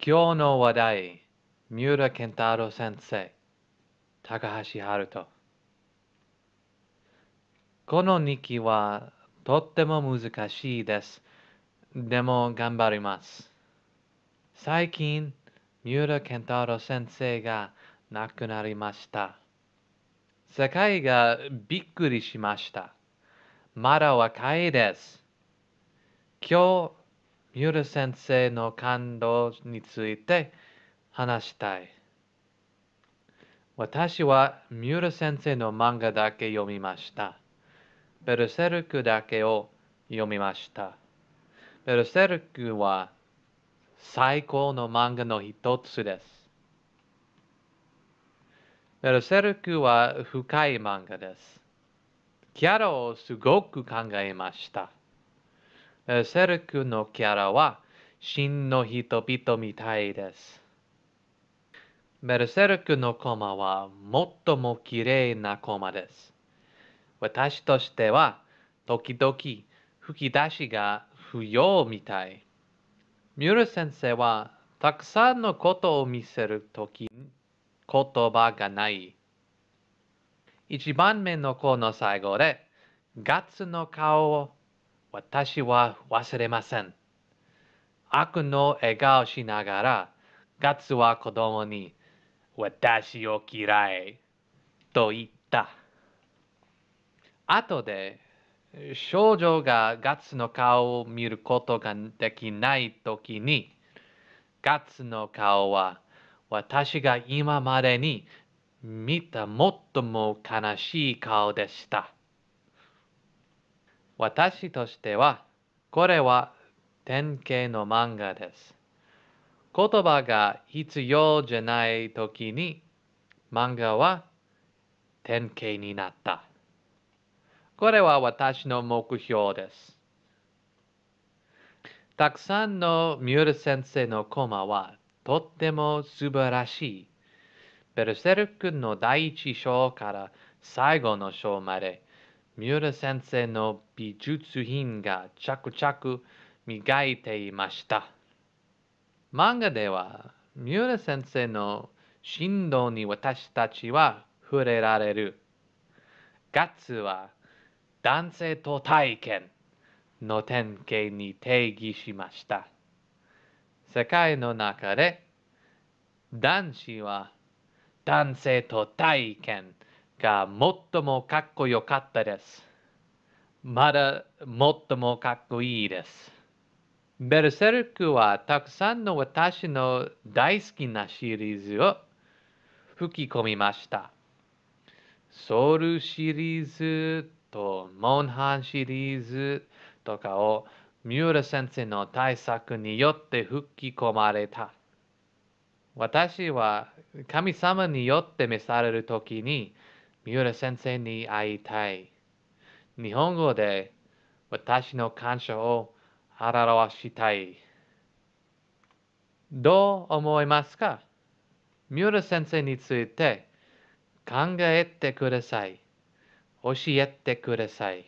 今日の話題、三浦健太郎先生、高橋春人。この2期はとっても難しいです。でも頑張ります。最近、三浦健太郎先生が亡くなりました。世界がびっくりしました。まだ若いです。今日、ゆる先生の感動について話したい。私はミュール先生の漫画だけ読みました。ベルセルクだけを読みました。ベルセルクは最高の漫画の一つです。ベルセルクは深い漫画です。キャラをすごく考えました。セルクのキャラは真の人々みたいです。ベルセルクのコマは最も綺麗なコマです。私としては時々吹き出しが不要みたい。ミュル先生はたくさんのことを見せるとき言葉がない。一番目の子の最後でガッツの顔を私は忘れません。悪の笑顔しながら、ガッツは子供に、私を嫌い、と言った。後で、少女がガッツの顔を見ることができないときに、ガッツの顔は、私が今までに見た最も悲しい顔でした。私としては、これは典型の漫画です。言葉が必要じゃない時に、漫画は典型になった。これは私の目標です。たくさんのミュール先生のコマはとっても素晴らしい。ベルセルクの第一章から最後の章まで三浦先生の美術品が着々磨いていました。漫画では三浦先生の振動に私たちは触れられる。ガッツは男性と体験の典型に定義しました。世界の中で男子は男性と体験が最もかっこよかったです。まだ最もかっこいいです。ベルセルクはたくさんの私の大好きなシリーズを吹き込みました。ソウルシリーズとモンハンシリーズとかを三浦先生の対策によって吹き込まれた。私は神様によって召されるときに三浦先生に会いたい。日本語で私の感謝を表したい。どう思いますか三浦先生について考えてください。教えてください。